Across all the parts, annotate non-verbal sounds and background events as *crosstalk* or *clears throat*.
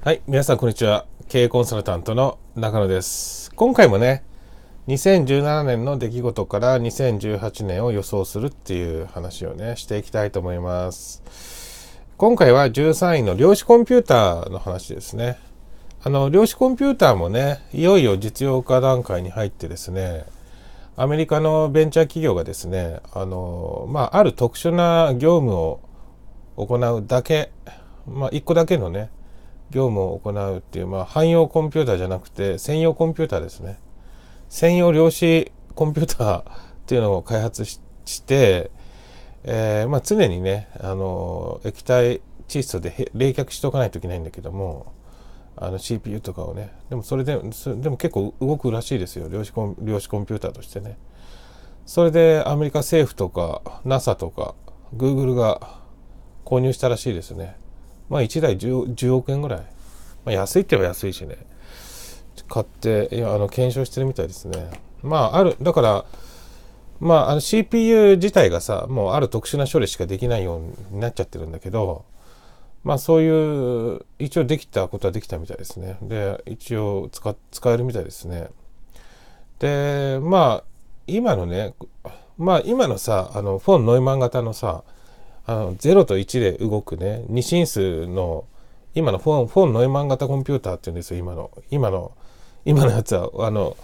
はい、皆さんこんにちは。経営コンサルタントの中野です。今回もね、2017年の出来事から2018年を予想するっていう話をね、していきたいと思います。今回は13位の量子コンピューターの話ですね。あの、量子コンピューターもね、いよいよ実用化段階に入ってですね、アメリカのベンチャー企業がですね、あの、まあ、ある特殊な業務を行うだけ、まあ、一個だけのね、業務を行うっていう、まあ、汎用コンピューターじゃなくて、専用コンピューターですね。専用量子コンピューターっていうのを開発しして、えー、まあ、常にね、あの、液体窒素で冷却しておかないといけないんだけども、あの CPU とかをね、でもそれで、でも結構動くらしいですよ。量子コン量子コンピューターとしてね。それでアメリカ政府とか NASA とか Google が購入したらしいですね。まあ1台 10, 10億円ぐらい、まあ、安いって言えば安いしね買っていやあの検証してるみたいですねまああるだからまああの CPU 自体がさもうある特殊な処理しかできないようになっちゃってるんだけどまあそういう一応できたことはできたみたいですねで一応使使えるみたいですねでまあ今のねまあ今のさあのフォン・ノイマン型のさあの0と1で動くね2進数の今のフォンフォンノイマン型コンピューターって言うんですよ今の今の今のやつはあの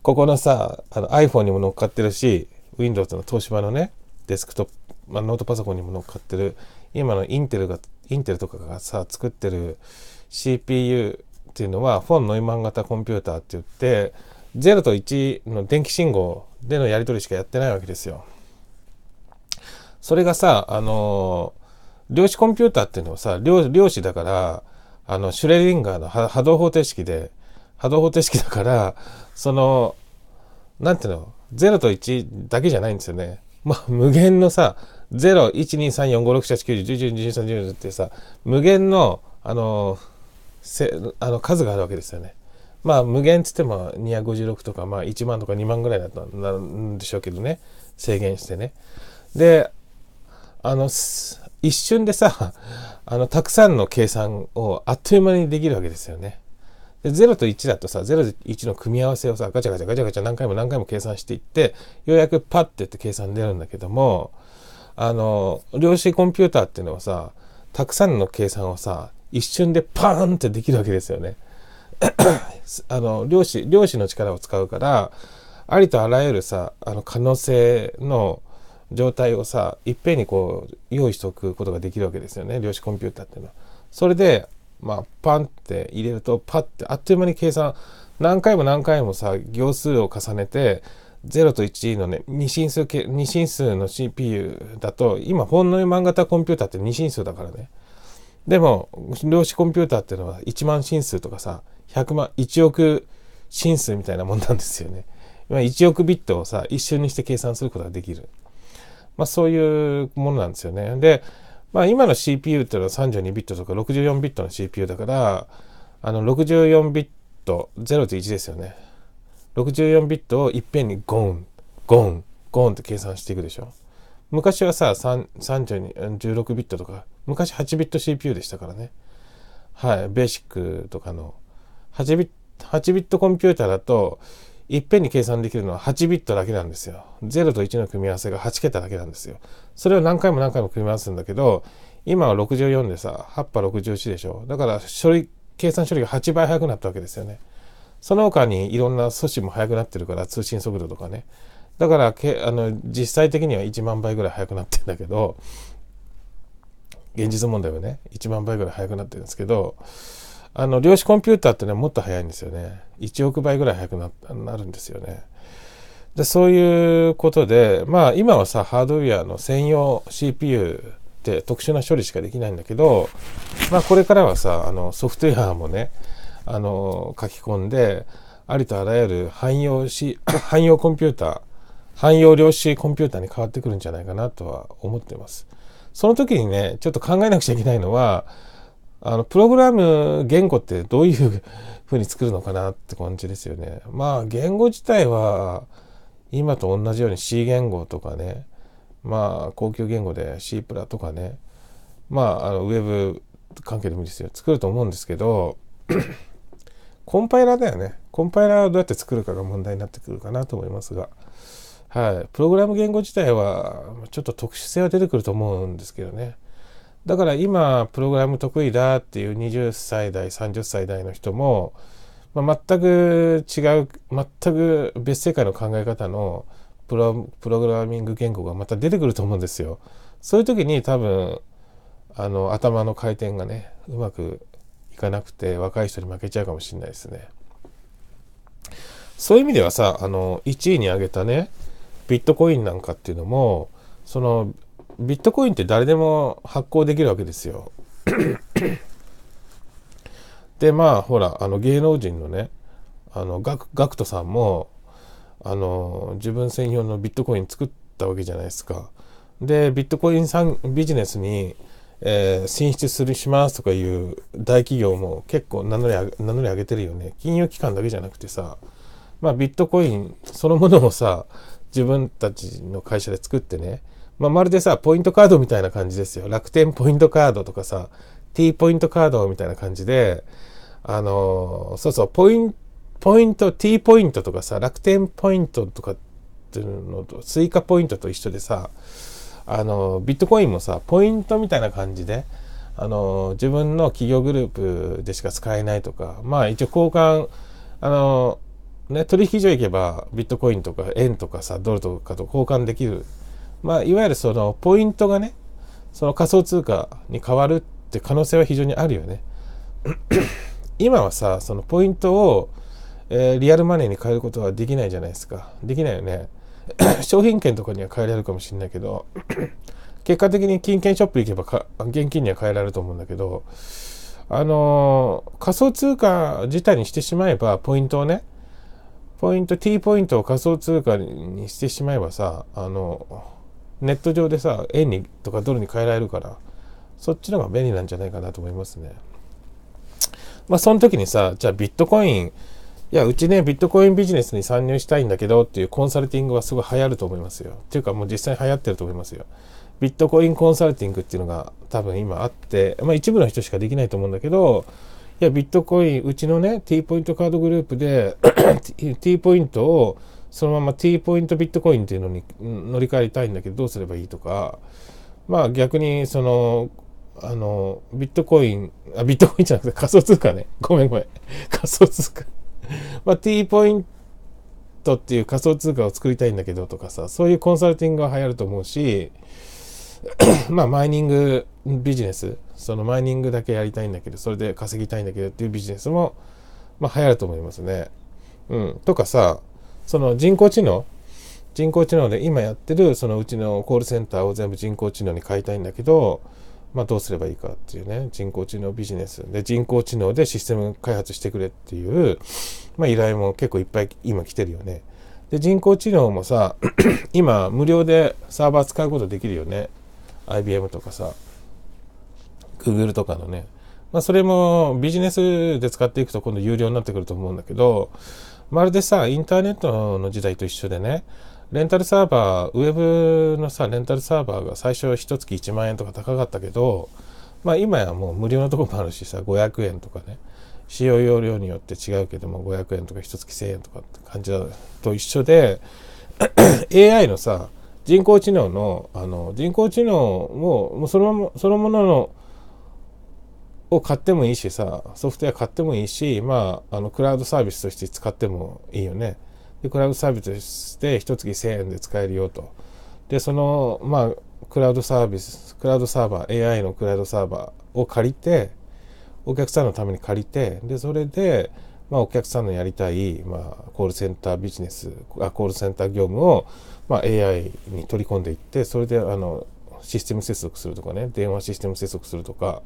ここのさあの iPhone にも乗っかってるし Windows の東芝のねデスクトップ、まあ、ノートパソコンにも乗っかってる今のインテルがインテルとかがさ作ってる CPU っていうのはフォンノイマン型コンピューターって言って0と1の電気信号でのやり取りしかやってないわけですよ。それがさ、あの量子コンピューターっていうのはさ、量量子だから、あの、シュレリンガーの波動方程式で、波動方程式だから、その、なんていうの、0と1だけじゃないんですよね。まあ、無限のさ、0、1、2、3、4、5、6、7、8、9、10、11、12、13、14ってさ、無限の、あの、せあの数があるわけですよね。まあ、無限っつっても256とか、まあ、1万とか2万ぐらいだったんでしょうけどね。制限してね。で、あの一瞬でさ *laughs* あのたくさんの計算をあっという間にできるわけですよね。で0と1だとさ0と1の組み合わせをさガチャガチャガチャガチャ何回も何回も計算していってようやくパッてって計算出るんだけどもあの量子コンピューターっていうのはさたくさんの計算をさ一瞬でパーンってできるわけですよね。*coughs* あの量子量子の力を使うからありとあらゆるさあの可能性の状態をさいっぺんにこう用意しておくことができるわけですよね量子コンピューターっていうのは。それでまあパンって入れるとパッてあっという間に計算何回も何回もさ行数を重ねて0と1のね二進数け、二進数の CPU だと今本の漫型コンピューターって二進数だからね。でも量子コンピューターっていうのは1万進数とかさ100万1億進数みたいなもんなんですよね。1億ビットをさ一瞬にして計算することができる。まあ、そういうものなんですよね。で、まあ、今の CPU っていうのは32ビットとか64ビットの CPU だから、あの、64ビット、0と1ですよね。64ビットをいっぺんにゴン、ゴン、ゴンって計算していくでしょ。昔はさ、16ビットとか、昔8ビット CPU でしたからね。はい、ベーシックとかの8ビット、8ビットコンピューターだと、いっぺんに計算できるのは8ビットだけなんですよ。0と1の組み合わせが8桁だけなんですよ。それを何回も何回も組み合わせるんだけど、今は64でさ、8波61でしょ。だから処理、計算処理が8倍速くなったわけですよね。その他にいろんな素子も速くなってるから、通信速度とかね。だからけあの実際的には1万倍ぐらい速くなってんだけど現実問題はね1万倍ぐらい速くなってるんですけどあの、量子コンピューターってね、もっと早いんですよね。1億倍ぐらい速くななるんですよね。で、そういうことで、まあ、今はさ、ハードウェアの専用 CPU って特殊な処理しかできないんだけど、まあ、これからはさ、あの、ソフトウェアもね、あの、書き込んで、ありとあらゆる汎用し、*coughs* 汎用コンピューター、汎用量子コンピューターに変わってくるんじゃないかなとは思ってます。その時にね、ちょっと考えなくちゃいけないのは、あの、プログラム言語ってどういう風に作るのかなって感じですよね。まあ、言語自体は、今と同じように C 言語とかね、まあ、高級言語で C プラとかね、まあ、あのウェブ関係でもいいですよ。作ると思うんですけど、*coughs* コンパイラーだよね。コンパイラーをどうやって作るかが問題になってくるかなと思いますが、はい。プログラム言語自体は、ちょっと特殊性は出てくると思うんですけどね。だから今プログラム得意だっていう20歳代30歳代の人も、まあ、全く違う全く別世界の考え方のプロプログラミング言語がまた出てくると思うんですよ。そういう時に多分あの頭の回転がねうまくいかなくて若い人に負けちゃうかもしれないですね。そういう意味ではさあの1位に挙げたねビットコインなんかっていうのもそのビットコインって誰でも発行できるわけですよ。*clears throat* でまあほらあの芸能人のねあのガクガクトさんもあの自分専用のビットコイン作ったわけじゃないですか。でビットコインさんビジネスに、えー、進出するしますとかいう大企業も結構名乗り名乗り上げてるよね金融機関だけじゃなくてさ、まあ、ビットコインそのものをさ自分たちの会社で作ってねまあ、まるでさ、ポイントカードみたいな感じですよ。楽天ポイントカードとかさ、T ポイントカードみたいな感じで、あのそうそう、ポイント、ポイント、T ポイントとかさ、楽天ポイントとかっていうのと、追加ポイントと一緒でさ、あのビットコインもさ、ポイントみたいな感じで、あの自分の企業グループでしか使えないとか、まあ一応交換、あのね、取引所行けばビットコインとか円とかさ、ドルとかと交換できるまあ、いわゆるそのポイントがねその仮想通貨に変わるって可能性は非常にあるよね *coughs* 今はさそのポイントを、えー、リアルマネーに変えることはできないじゃないですかできないよね *coughs* 商品券とかには変えられるかもしれないけど *coughs* 結果的に金券ショップ行けばか現金には変えられると思うんだけどあのー、仮想通貨自体にしてしまえばポイントをねポイント T ポイントを仮想通貨にしてしまえばさあのネット上でさ円にとかドルに変えられるからそっちの方が便利なんじゃないかなと思いますね。まあその時にさじゃあビットコインいやうちねビットコインビジネスに参入したいんだけどっていうコンサルティングはすごい流行ると思いますよ。っていうかもう実際流行ってると思いますよ。ビットコインコンサルティングっていうのが多分今あって、まあ一部の人しかできないと思うんだけど、いやビットコインうちのね T ポイントカードグループで T ポイントをそのまま T ポイントビットコインっていうのに乗り換えたいんだけどどうすればいいとか、まあ逆にその、あの、ビットコイン、あ、ビットコインじゃなくて仮想通貨ね。ごめんごめん。仮想通貨まあ T ポイントっていう仮想通貨を作りたいんだけどとかさ、そういうコンサルティングが流行ると思うし、*clears throat* まあマイニングビジネス、そのマイニングだけやりたいんだけど、それで稼ぎたいんだけどっていうビジネスも、まあ流行ると思いますね。うん。とかさ、その人工知能人工知能で今やってるそのうちのコールセンターを全部人工知能に変えたいんだけど、まあ、どうすればいいかっていうね人工知能ビジネスで人工知能でシステム開発してくれっていう、まあ、依頼も結構いっぱい今来てるよねで人工知能もさ *clears throat* 今無料でサーバー使うことできるよね IBM とかさ Google とかのねまあ、それもビジネスで使っていくと今度有料になってくると思うんだけど、まるでさ、インターネットの時代と一緒でね、レンタルサーバー、ウェブのさ、レンタルサーバーが最初は1月1万円とか高かったけど、まあ今やもう無料のとこもあるしさ、500円とかね、使用容量によって違うけども、500円とか1月1000円とかって感じだと一緒で、*coughs* AI のさ、人工知能の、あの、人工知能も、もうそのまま、そのもののを買ってもいいしさ、ソフトウェア買ってもいいし、まあ、あの、クラウドサービスとして使ってもいいよね。で、クラウドサービスとして一月1000円で使えるよと。で、その、まあ、クラウドサービス、クラウドサーバー、AI のクラウドサーバーを借りて、お客さんのために借りて、で、それで、まあ、お客さんのやりたい、まあ、コールセンタービジネス、あコールセンター業務を、まあ、AI に取り込んでいって、それで、あの、システム接続するとかね、電話システム接続するとか、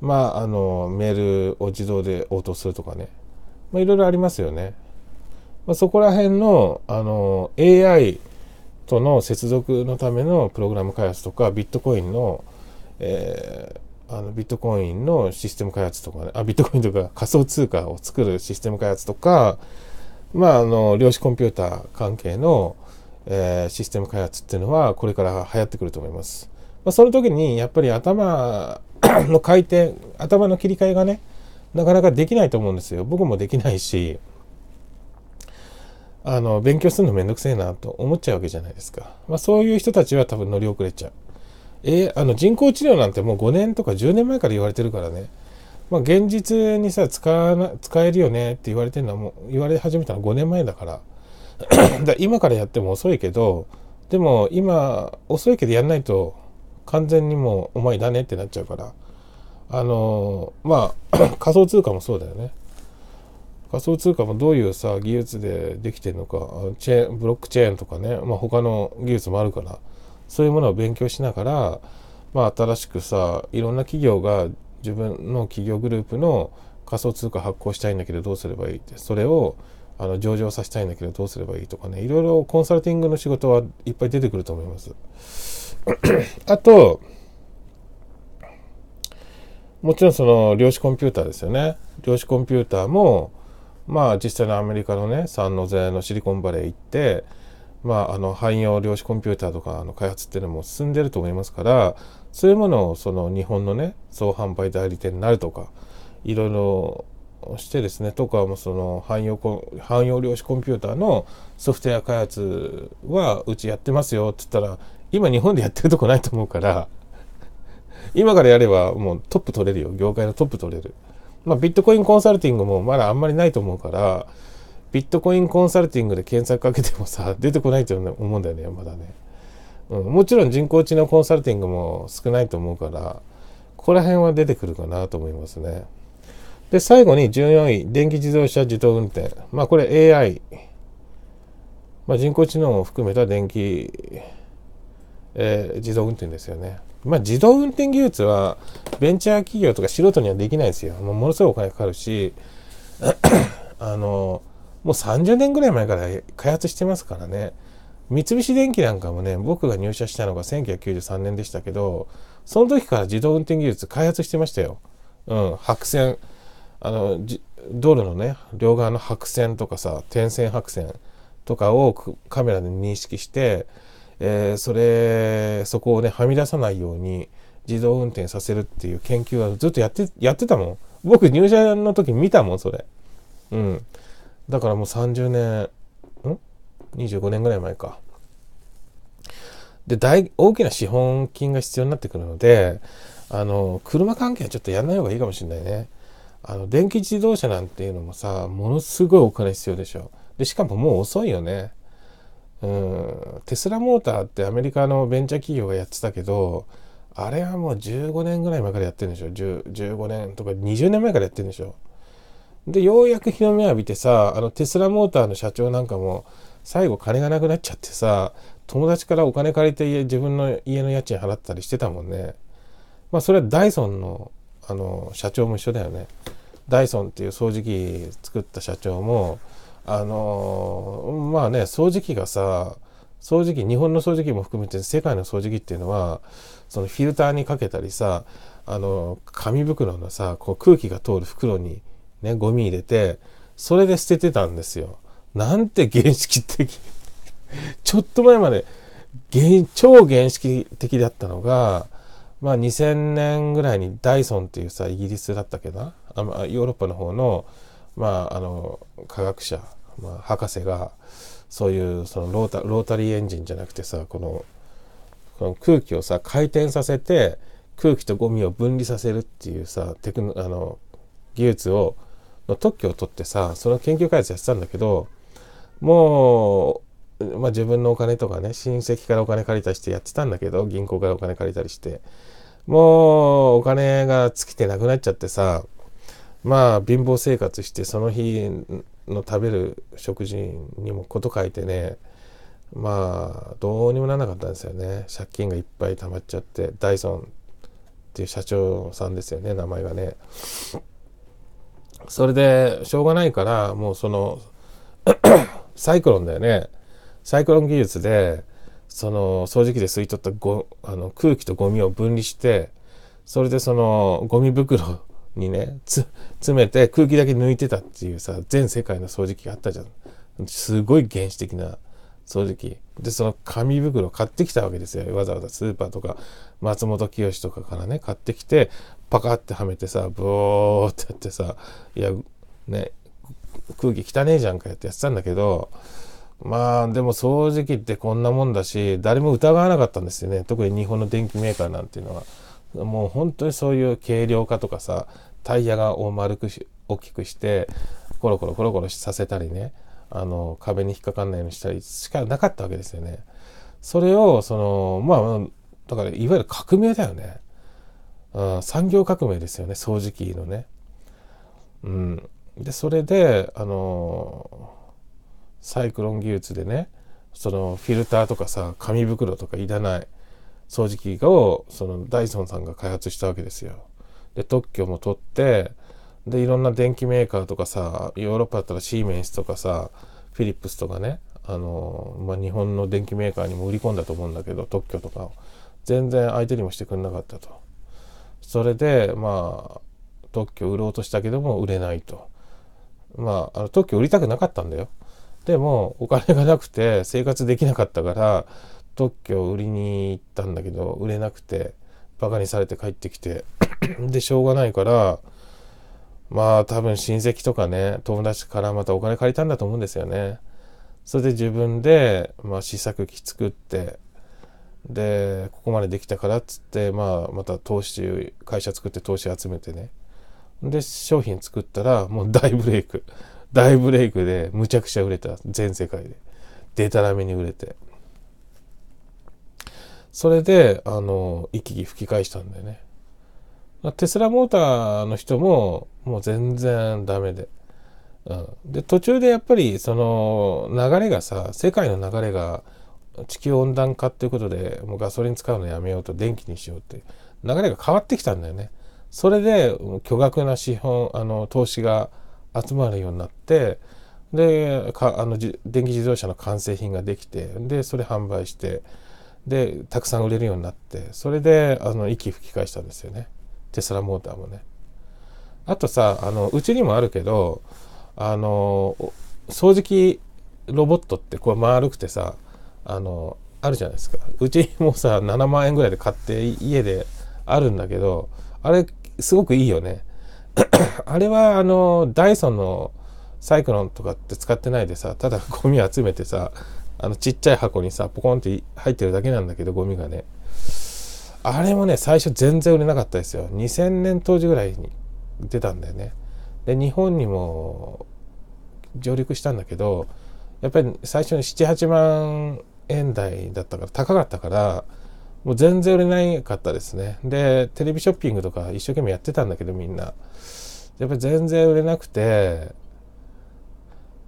まあ、あのメールを自動で応答するとかね、まあ、いろいろありますよね。まあ、そこら辺のあの AI との接続のためのプログラム開発とかビットコインの、えー、あのビットコインのシステム開発とか、ね、あビットコインとか仮想通貨を作るシステム開発とか、まあ、あの量子コンピューター関係の、えー、システム開発っていうのはこれから流行ってくると思います。まあ、その時にやっぱり頭 *clears throat* の回転頭の切り替えがねなかなかできないと思うんですよ僕もできないしあの勉強するのめんどくせえなと思っちゃうわけじゃないですか、まあ、そういう人たちは多分乗り遅れちゃうえー、あの人工治療なんてもう5年とか10年前から言われてるからねまあ、現実にさ使わな使えるよねって言われてるのはもう言われ始めたのは5年前だから *clears throat* だから今からやっても遅いけどでも今遅いけどやんないと完全にもうお前だねってなっちゃうからあのまあ *clears throat* 仮想通貨もそうだよね仮想通貨もどういうさ技術でできてるのかチェーンブロックチェーンとかね、まあ、他の技術もあるからそういうものを勉強しながら、まあ、新しくさいろんな企業が自分の企業グループの仮想通貨発行したいんだけどどうすればいいってそれをあの上場させたいんだけどどうすればいいとかねいろいろコンサルティングの仕事はいっぱい出てくると思います。*clears throat* あと、もちろんその量子コンピューターですよね。量子コンピューターも、まあ実際のアメリカのね、三ノ瀬のシリコンバレー行って、まあ、あの汎用量子コンピューターとかの開発っていうのも進んでると思いますからそういうものをその日本のね総販売代理店になるとかいろいろしてですねとかもその汎用汎用量子コンピューターのソフトウェア開発はうちやってますよって言ったら今日本でやってるとこないと思うから、今からやればもうトップ取れるよ。業界のトップ取れる。まあ、ビットコインコンサルティングもまだあんまりないと思うから、ビットコインコンサルティングで検索かけてもさ、*laughs* 出てこないと思うんだよね、まだね。うん、もちろん人工知能コンサルティングも少ないと思うから、ここら辺は出てくるかなと思いますね。で、最後に14位、電気自動車自動運転。まあ、これ AI。まあ、人工知能を含めた電気えー、自動運転ですよね。まあ、自動運転技術はベンチャー企業とか素人にはできないですよ。もうものすごいお金かかるし *coughs* あのもう30年ぐらい前から開発してますからね。三菱電機なんかもね僕が入社したのが1993年でしたけどその時から自動運転技術開発してましたよ。うん、白線あの道路のね両側の白線とかさ点線白線とかをカメラで認識してえー、それそこをねはみ出さないように自動運転させるっていう研究はずっとやってやってたもん僕入社の時見たもんそれうんだからもう30年ん25年ぐらい前かで大大きな資本金が必要になってくるのであの車関係はちょっとやんない方がいいかもしれないねあの電気自動車なんていうのもさものすごいお金必要でしょでしかももう遅いよねうん、テスラモーターってアメリカのベンチャー企業がやってたけど、あれはもう15年ぐらい前からやってるんでしょ ?10、15年とか20年前からやってるんでしょで、ようやく日の目を浴びてさ、あのテスラモーターの社長なんかも、最後金がなくなっちゃってさ、友達からお金借りて自分の家の家賃払ったりしてたもんね。まあそれはダイソンの、あの、社長も一緒だよね。ダイソンっていう掃除機作った社長も、あのまあね掃除機がさ掃除機日本の掃除機も含めて世界の掃除機っていうのはそのフィルターにかけたりさあの紙袋のさこう空気が通る袋にねゴミ入れてそれで捨ててたんですよ。なんて原始的 *laughs* ちょっと前まで超原始的だったのが、まあ、2000年ぐらいにダイソンっていうさイギリスだったっけなあヨーロッパの方の,、まあ、あの科学者まあ、博士がそういうそのロータロータリーエンジンじゃなくてさこのこの空気をさ回転させて空気とゴミを分離させるっていうさテクノあの技術をの特許を取ってさその研究開発やってたんだけどもう、まあ、自分のお金とかね親戚からお金借りたりしてやってたんだけど銀行からお金借りたりしてもうお金が尽きてなくなっちゃってさまあ貧乏生活してその日の食べる食事にも事書いてねまあどうにもならなかったんですよね借金がいっぱい溜まっちゃってダイソンっていう社長さんですよね名前がねそれでしょうがないからもうその *coughs* サイクロンだよねサイクロン技術でその掃除機で吸い取ったごあの空気とゴミを分離してそれでそのゴミ袋にね詰めて空気だけ抜いてたっていうさ全世界の掃除機があったじゃんすごい原始的な掃除機でその紙袋買ってきたわけですよわざわざスーパーとか松本清とかからね買ってきてパカッてはめてさブーってやってさいやね空気汚ねえじゃんかやってやってたんだけどまあでも掃除機ってこんなもんだし誰も疑わなかったんですよね特に日本の電機メーカーなんていうのは。もう本当にそういう軽量化とかさタイヤがを丸くし大きくしてコロコロコロコロさせたりねあの壁に引っかかんないようにしたりしかなかったわけですよね。それをそのまあだからいわゆる革命だよね。あ産業革命ですよね掃除機のね。うん、でそれであのサイクロン技術でねそのフィルターとかさ紙袋とかいらない掃除機をそのダイソンさんが開発したわけですよ。で特許も取ってでいろんな電機メーカーとかさヨーロッパだったらシーメンスとかさフィリップスとかねあの、まあ、日本の電機メーカーにも売り込んだと思うんだけど特許とかを全然相手にもしてくれなかったと。それでまあ特許売ろうとしたけども売れないと。まあ、あの特許売りたくなかったんだよ。でもお金がなくて生活できなかったから特許を売りに行ったんだけど売れなくてバカにされて帰ってきて *coughs* でしょうがないからまあ多分親戚とかね友達からまたお金借りたんだと思うんですよね。それで自分で、まあ、試作機作ってでここまでできたからっつって、まあ、また投資会社作って投資集めてねで商品作ったらもう大ブレイク大ブレイクでむちゃくちゃ売れた全世界ででたらめに売れてそれで、あの、一気に吹き返したんだよね。テスラモーターの人も、もう全然ダメで。うん、で、途中でやっぱり、その、流れがさ、世界の流れが、地球温暖化っていうことで、もうガソリン使うのやめようと、電気にしようって、流れが変わってきたんだよね。それで、巨額な資本、あの、投資が集まるようになって、で、かあの電気自動車の完成品ができて、で、それ販売して、でたくさん売れるようになってそれであの息吹き返したんですよねテスラモーターもねあとさあのうちにもあるけどあの掃除機ロボットってこう丸くてさあのあるじゃないですかうちもさ7万円ぐらいで買って家であるんだけどあれすごくいいよね *clears throat* あれはあのダイソンのサイクロンとかって使ってないでさただゴミ集めてさあのちっちゃい箱にさポコンって入ってるだけなんだけどゴミがねあれもね最初全然売れなかったですよ2000年当時ぐらいに出たんだよねで日本にも上陸したんだけどやっぱり最初に78万円台だったから高かったからもう全然売れなかったですねでテレビショッピングとか一生懸命やってたんだけどみんなやっぱり全然売れなくて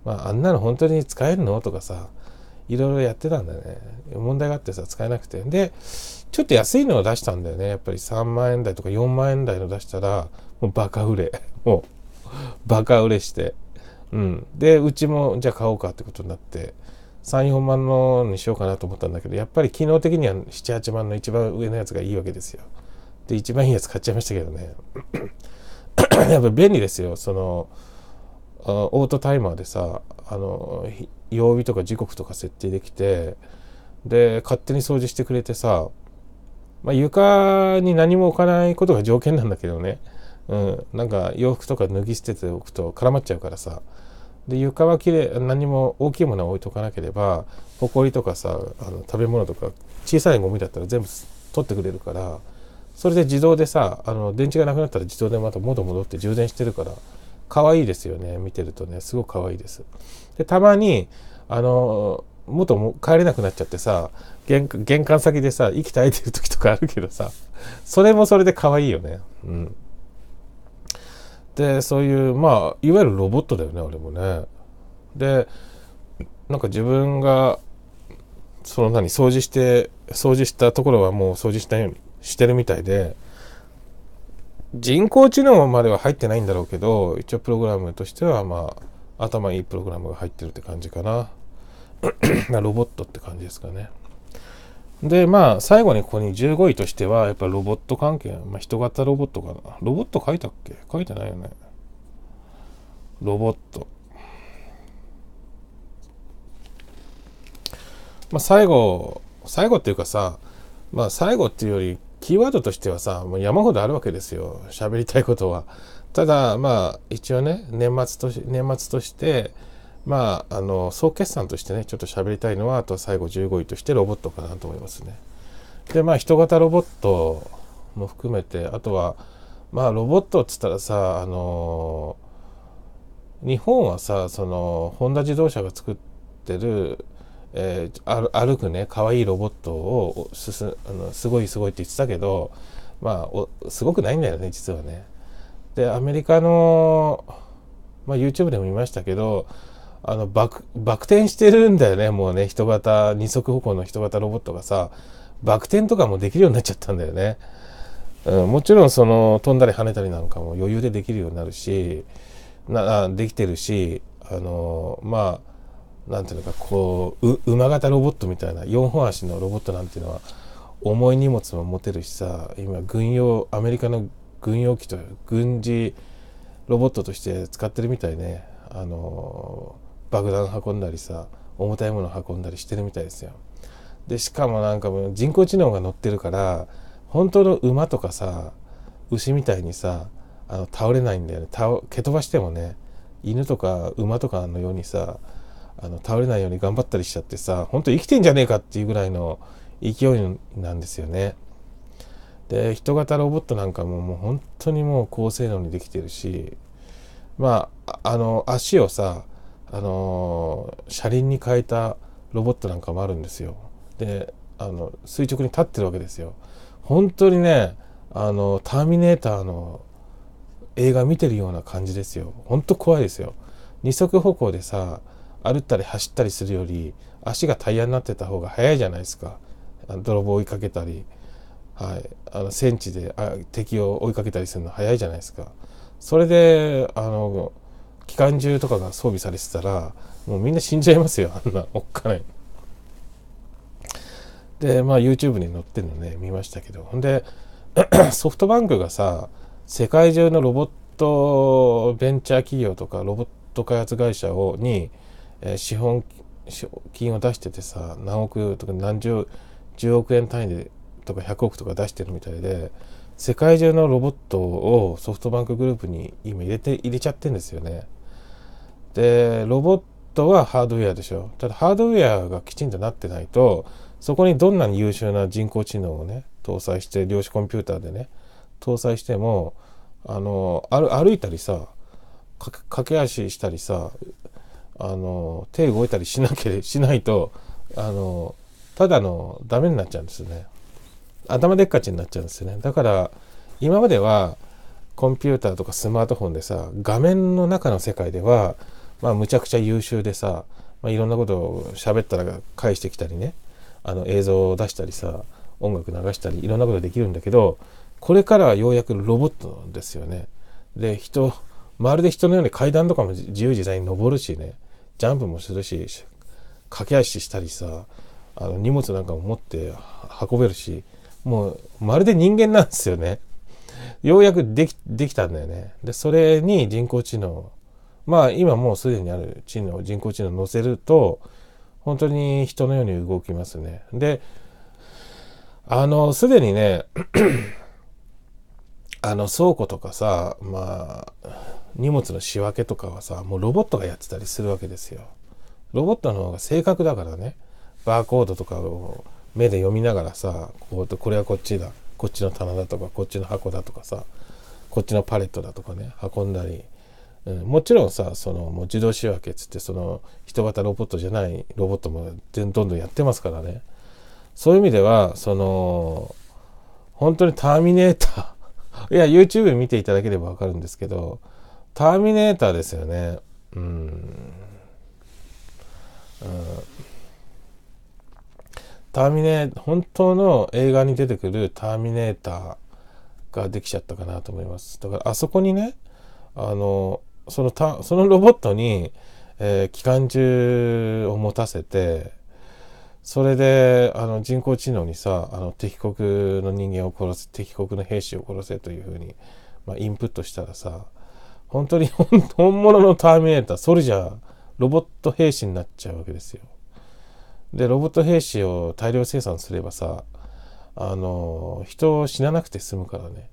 まああんなの本当に使えるのとかさいろいろやってたんだよね。問題があってさ、使えなくて。で、ちょっと安いのを出したんだよね。やっぱり3万円台とか4万円台の出したら、もうバカ売れ。*laughs* もう、バカ売れして。うん。で、うちも、じゃあ買おうかってことになって、3、4万のにしようかなと思ったんだけど、やっぱり機能的には7、8万の一番上のやつがいいわけですよ。で、一番いいやつ買っちゃいましたけどね。*clears throat* やっぱ便利ですよ。その、オートタイマーでさ、あの、曜日とか時刻とか設定できてで勝手に掃除してくれてさ、まあ、床に何も置かないことが条件なんだけどね、うん、なんか洋服とか脱ぎ捨てておくと絡まっちゃうからさで床はきれい何も大きいものは置いとかなければほこりとかさあの食べ物とか小さいゴミだったら全部取ってくれるからそれで自動でさあの電池がなくなったら自動でまた元戻って充電してるから可愛いですよね見てるとねすごく可愛いです。でたまにあの元も帰れなくなっちゃってさ玄関先でさ息絶えてる時とかあるけどさそれもそれで可愛いよね。うん、でそういうまあいわゆるロボットだよね俺もね。でなんか自分がその何掃除して掃除したところはもう掃除したようにしてるみたいで人工知能までは入ってないんだろうけど一応プログラムとしてはまあ頭いいプログラムが入ってるって感じかな。*clears throat* ロボットって感じですかね。で、まあ、最後にここに15位としては、やっぱロボット関係、まあ、人型ロボットかな。ロボット書いたっけ書いてないよね。ロボット。まあ、最後、最後っていうかさ、まあ、最後っていうより、キーワードとしてはさ、もう山ほどあるわけですよ。喋りたいことは。ただ、まあ、一応ね、年末とし、年末として、まあ、あの、総決算としてね、ちょっと喋りたいのは、あと最後15位としてロボットかなと思いますね。で、まあ、人型ロボットも含めて、あとは、まあ、ロボットっつったらさ、あの日本はさ、その、ホンダ自動車が作ってる、えー、歩くね、可愛いロボットをすすあのすごいすごいって言ってたけど、まあ、すごくないんだよね、実はね。でアメリカの、まあ、YouTube でも見ましたけどあのバクバク転してるんだよねもうね人型二足歩行の人型ロボットがさバク転とかもできるようになっちゃったんだよね、うん、もちろんその飛んだり跳ねたりなんかも余裕でできるようになるしなできてるしあのまあなんていうのかこう馬型ロボットみたいな4本足のロボットなんていうのは重い荷物も持てるしさ今軍用アメリカの軍用機と軍事ロボットとして使ってるみたいねあの爆弾運んだりさ重たいもの運んだりしてるみたいですよ。でしかもなんかもう人工知能が乗ってるから本当の馬とかさ牛みたいにさあの倒れないんだよね蹴飛ばしてもね犬とか馬とかのようにさあの倒れないように頑張ったりしちゃってさ本当生きてんじゃねえかっていうぐらいの勢いなんですよね。で人型ロボットなんかももう本当にもう高性能にできてるしまああの足をさあの車輪に変えたロボットなんかもあるんですよであの垂直に立ってるわけですよ本当にねあのターミネーターの映画見てるような感じですよ本当怖いですよ二足歩行でさ歩ったり走ったりするより足がタイヤになってた方が早いじゃないですか泥棒追いかけたりはい、あの戦地であ敵を追いかけたりするの早いじゃないですか。それであの機関銃とかが装備されてたらもうみんな死んじゃいますよあんなおっかない。でまあ YouTube に載ってるのね見ましたけどほんで *coughs* ソフトバンクがさ世界中のロボットベンチャー企業とかロボット開発会社をに、えー、資本金を出しててさ何億とか何十十億円単位でとか100億とか出してるみたいで世界中のロボットをソフトバンクグループに今入れて入れちゃってんですよね。でロボットはハードウェアでしょただハードウェアがきちんとなってないとそこにどんなに優秀な人工知能をね搭載して量子コンピューターでね搭載してもあの歩いたりさ駆け足したりさあの手動いたりしなけれしないとあのただのダメになっちゃうんですよね。頭でっかちになっちゃうんですよねだから今まではコンピューターとかスマートフォンでさ画面の中の世界では、まあ、むちゃくちゃ優秀でさ、まあ、いろんなことを喋ったら返してきたりねあの映像を出したりさ音楽流したりいろんなことできるんだけどこれからはようやくロボットですよね。で人まるで人のように階段とかも自由自在に登るしねジャンプもするし駆け足したりさあの荷物なんかも持って運べるしもうまるで人間なんですよね。ようやくでき、できたんだよね。で、それに人工知能、まあ今もうすでにある知能、人工知能を載せると、本当に人のように動きますね。で、あの、すでにね、*clears throat* あの倉庫とかさ、まあ、荷物の仕分けとかはさ、もうロボットがやってたりするわけですよ。ロボットの方が正確だからね、バーコードとかを目で読みながらさこうこれはこっちだこっちの棚だとかこっちの箱だとかさこっちのパレットだとかね運んだり、うん、もちろんさそのもう自動仕分けっつってその人型ロボットじゃないロボットもどんどんやってますからねそういう意味ではその本当にターミネーター *laughs* いや YouTube 見ていただければ分かるんですけどターミネーターですよねうん、うんターミネーター、本当の映画に出てくるターミネーターができちゃったかなと思います。だからあそこにね、あの、そのた、そのロボットに、えー、機関銃を持たせて、それで、あの、人工知能にさ、あの、敵国の人間を殺す、敵国の兵士を殺せというふうに、まあ、インプットしたらさ、本当に *laughs* 本物のターミネーター、ソルジャー、ロボット兵士になっちゃうわけですよ。でロボット兵士を大量生産すればさあの人を死ななくて済むからね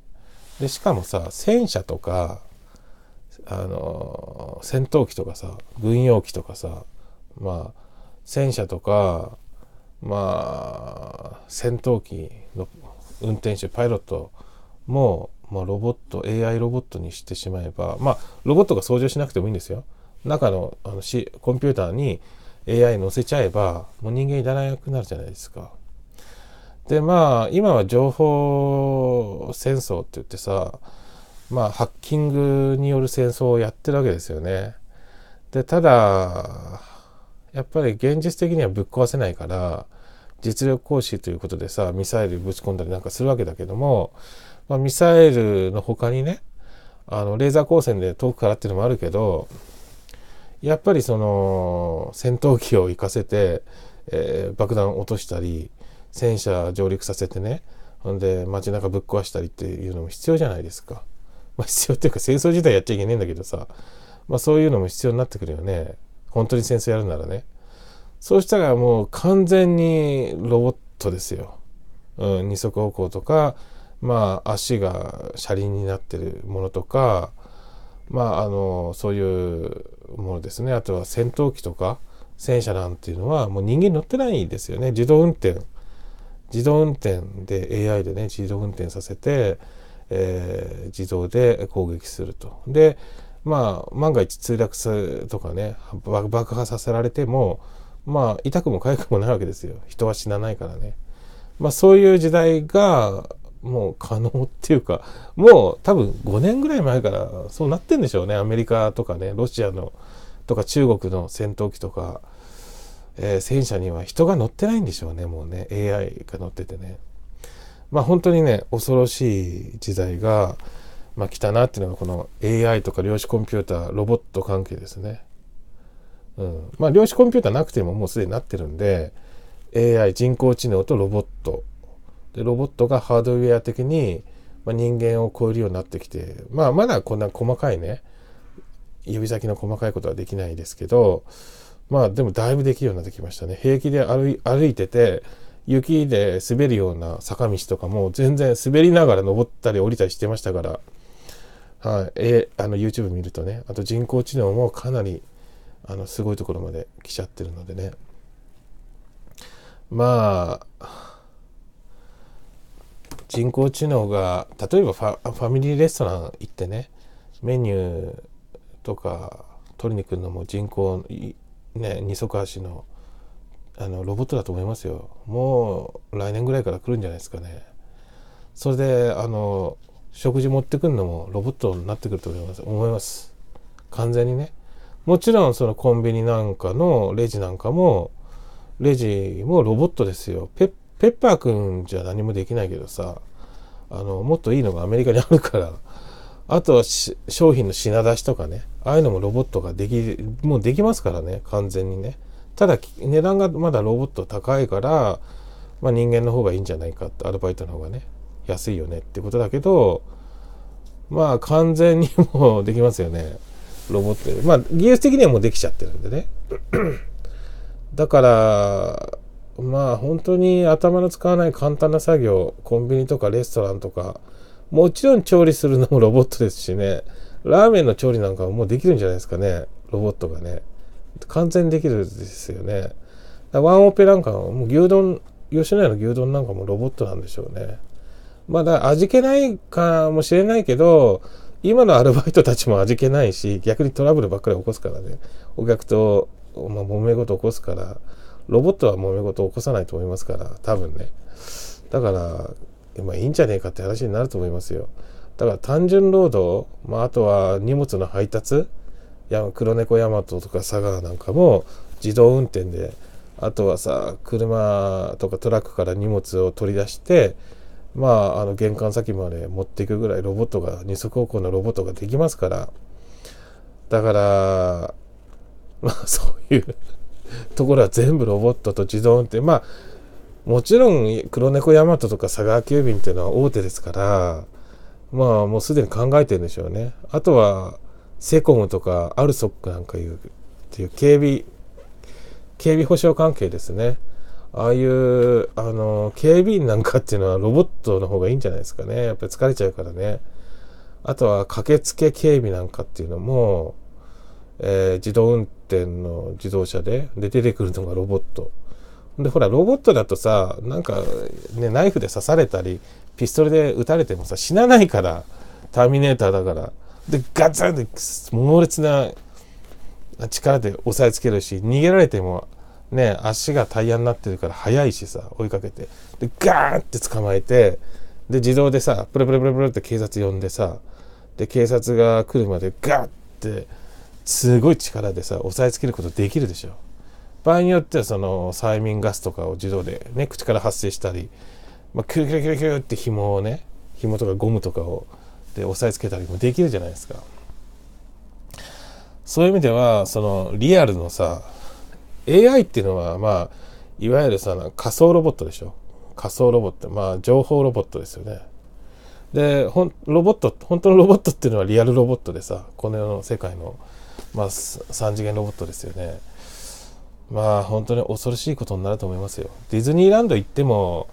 でしかもさ戦車とかあの戦闘機とかさ軍用機とかさまあ戦車とかまあ戦闘機の運転手パイロットも、まあ、ロボット AI ロボットにしてしまえばまあロボットが操縦しなくてもいいんですよ中のあのしコンピューターに AI 載せちゃえば、もう人間いらなくなるじゃないですか。で、まあ、今は情報戦争って言ってさ、まあ、ハッキングによる戦争をやってるわけですよね。で、ただ、やっぱり現実的にはぶっ壊せないから、実力行使ということでさ、ミサイルぶち込んだりなんかするわけだけども、まあ、ミサイルの他にね、あの、レーザー光線で遠くからっていうのもあるけど、やっぱりその戦闘機を行かせて、えー、爆弾落としたり戦車上陸させてねほんで街中ぶっ壊したりっていうのも必要じゃないですか。まあ、必要っていうか戦争自体やっちゃいけないんだけどさ、まあ、そういうのも必要になってくるよね本当に戦争やるならね。そうしたらもう完全にロボットですよ。うん、二足歩行とか、まあ、足が車輪になってるものとか、まあ、あのそういうものですねあとは戦闘機とか戦車なんていうのはもう人間乗ってないですよね自動運転自動運転で AI でね自動運転させて、えー、自動で攻撃するとでまあ万が一墜落とかね爆破させられてもまあ痛くも痒くもないわけですよ人は死なないからねまあそういう時代がもう可能っていうか、もう多分5年ぐらい前からそうなってんでしょうね。アメリカとかね、ロシアの、とか中国の戦闘機とか、えー、戦車には人が乗ってないんでしょうね、もうね。AI が乗っててね。まあ本当にね、恐ろしい時代が、まあ来たなっていうのがこの AI とか量子コンピューター、ロボット関係ですね。うん。まあ量子コンピューターなくてももうすでになってるんで、AI、人工知能とロボットでロボットがハードウェア的に、まあ、人間を超えるようになってきて、まあ、まだこんな細かいね指先の細かいことはできないですけどまあでもだいぶできるようになってきましたね平気で歩いてて雪で滑るような坂道とかも全然滑りながら登ったり降りたりしてましたから、はいえあの YouTube 見るとねあと人工知能もかなりあのすごいところまで来ちゃってるのでねまあ人工知能が例えばファミリーレストラン行ってねメニューとか取りに来るのも人工、ね、二足足のあのロボットだと思いますよもう来年ぐらいから来るんじゃないですかねそれであの食事持ってくるのもロボットになってくると思います思います完全にねもちろんそのコンビニなんかのレジなんかもレジもロボットですよペッペッパーくんじゃ何もできないけどさ、あの、もっといいのがアメリカにあるから、あとは商品の品出しとかね、ああいうのもロボットができ、もうできますからね、完全にね。ただ、値段がまだロボット高いから、まあ、人間の方がいいんじゃないかって、アルバイトの方がね、安いよねってことだけど、まあ完全にもうできますよね。ロボット。まあ技術的にはもうできちゃってるんでね。だから、まあ本当に頭の使わない簡単な作業コンビニとかレストランとかもちろん調理するのもロボットですしねラーメンの調理なんかももうできるんじゃないですかねロボットがね完全にできるですよねワンオペなんかもう牛丼吉野家の牛丼なんかもロボットなんでしょうねまだ味気ないかもしれないけど今のアルバイトたちも味気ないし逆にトラブルばっかり起こすからねお客と、まあ、揉め事起こすからロボットは揉め事を起こさないと思いますから多分ねだからまあいいんじゃねえかって話になると思いますよだから単純労働、まあ、あとは荷物の配達黒猫ヤマトとか佐賀なんかも自動運転であとはさ車とかトラックから荷物を取り出してまああの玄関先まで持っていくぐらいロボットが二足歩行のロボットができますからだからまあそういうところは全部ロボットと自動運転まあもちろん黒猫ヤマトとか佐川急便っていうのは大手ですからまあもうすでに考えてるんでしょうねあとはセコムとかアルソックなんかいうっていう警備警備保障関係ですねああいうあの警備員なんかっていうのはロボットの方がいいんじゃないですかねやっぱり疲れちゃうからねあとは駆けつけ警備なんかっていうのもえー、自動運転の自動車で、で、出てくるのがロボット。で、ほら、ロボットだとさ、なんか、ね、ナイフで刺されたり、ピストルで撃たれてもさ、死なないから、ターミネーターだから。で、ガツンって猛烈な力で押さえつけるし、逃げられても、ね、足がタイヤになってるから速いしさ、追いかけて。で、ガーンって捕まえて、で、自動でさ、プルプルプルプルって警察呼んでさ、で、警察が来るまでガーって、すごい力でさ押さえつけることできるでしょ場合によってはその催眠ガスとかを自動でね口から発生したり、まあ、キュキュキュキュって紐をね紐とかゴムとかをで押さえつけたりもできるじゃないですかそういう意味ではそのリアルのさ AI っていうのはまあいわゆるさ仮想ロボットでしょ仮想ロボットまあ情報ロボットですよねでほんロボット本当のロボットっていうのはリアルロボットでさこの世の世界のまあ、3次元ロボットですよね。まあ本当に恐ろしいことになると思いますよ。ディズニーランド行っても、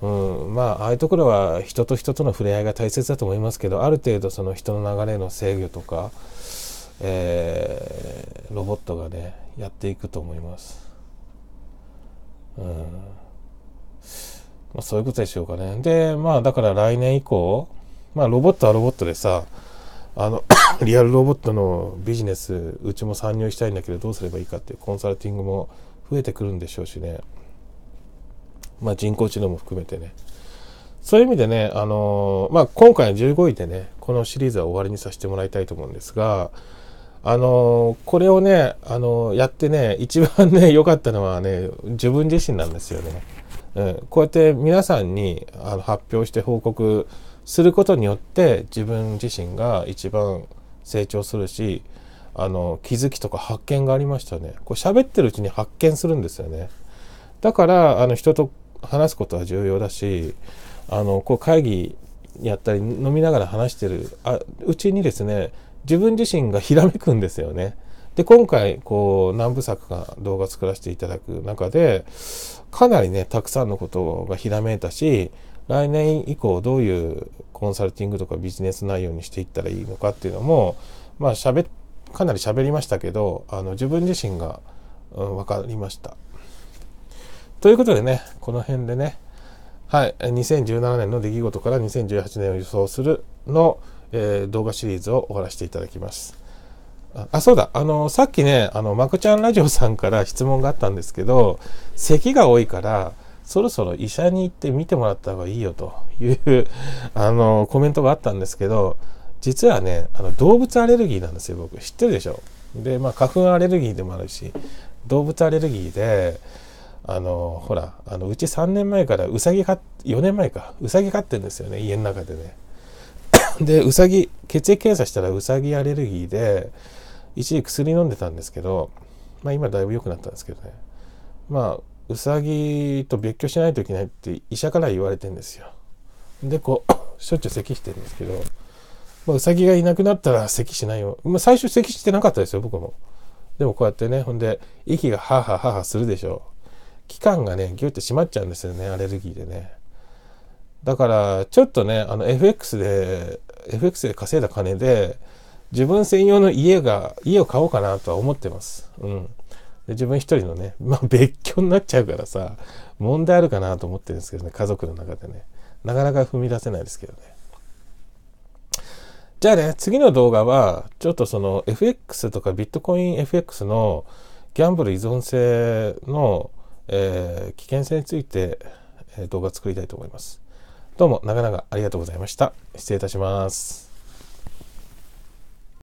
うん、まあああいうところは人と人との触れ合いが大切だと思いますけどある程度その人の流れの制御とか、えー、ロボットがねやっていくと思います。うんまあ、そういうことでしょうかね。でまあだから来年以降、まあ、ロボットはロボットでさあのリアルロボットのビジネスうちも参入したいんだけどどうすればいいかっていうコンサルティングも増えてくるんでしょうしねまあ人工知能も含めてねそういう意味でね、あのー、まあ、今回の15位でね、このシリーズは終わりにさせてもらいたいと思うんですが、あのー、これをね、あのー、やってね、一番ね、*laughs* 良かったのはね、自分自身なんですよね。うん、こうやって皆さんにあの発表して報告することによって、自分自身が一番成長するしあの気づきとか発見がありましたねこう喋ってるうちに発見するんですよねだからあの人と話すことは重要だしあのこう会議やったり飲みながら話してるあうちにですね自分自身がひらめくんですよね。で今回こう何部作か動画作らせていただく中でかなりねたくさんのことがひらめいたし来年以降どういうコンサルティングとかビジネス内容にしていったらいいのかっていうのも、まあべかなり喋りましたけど、あの、自分自身が、うん、分かりました。ということでね、この辺でね、はい、2017年の出来事から2018年を予想するの、えー、動画シリーズを終わらせていただきます。あ、そうだ。あの、さっきね、あの、まくちゃんラジオさんから質問があったんですけど、咳が多いから、そろそろ医者に行って見てもらった方がいいよという *laughs* あのコメントがあったんですけど実はねあの動物アレルギーなんですよ僕知ってるでしょでまあ花粉アレルギーでもあるし動物アレルギーであのほらあのうち3年前からうさぎ飼4年前かうさぎ飼ってるんですよね家の中でね *coughs* でうさぎ血液検査したらうさぎアレルギーで一時薬飲んでたんですけどまあ今だいぶ良くなったんですけどねまあうさぎと別居しないといけないって医者から言われてんですよ。で、こう、*coughs* しょっちゅう咳してるんですけど、まあ、うさぎがいなくなったら咳しないよ。まあ、最初咳してなかったですよ、僕も。でもこうやってね、ほんで、息がハーハーハハするでしょう。期間がね、ぎゅって閉まっちゃうんですよね、アレルギーでね。だから、ちょっとね、あの、FX で、FX で稼いだ金で、自分専用の家が、家を買おうかなとは思ってます。うん。自分一人のね、*laughs* まあ、別居になっちゃうからさ、問題あるかなと思ってるんですけどね、家族の中でね。なかなか踏み出せないですけどね。じゃあね、次の動画は、ちょっとその FX とかビットコイン FX のギャンブル依存性の、えー、危険性について、えー、動画作りたいと思います。どうも、長々ありがとうございました。失礼いたします。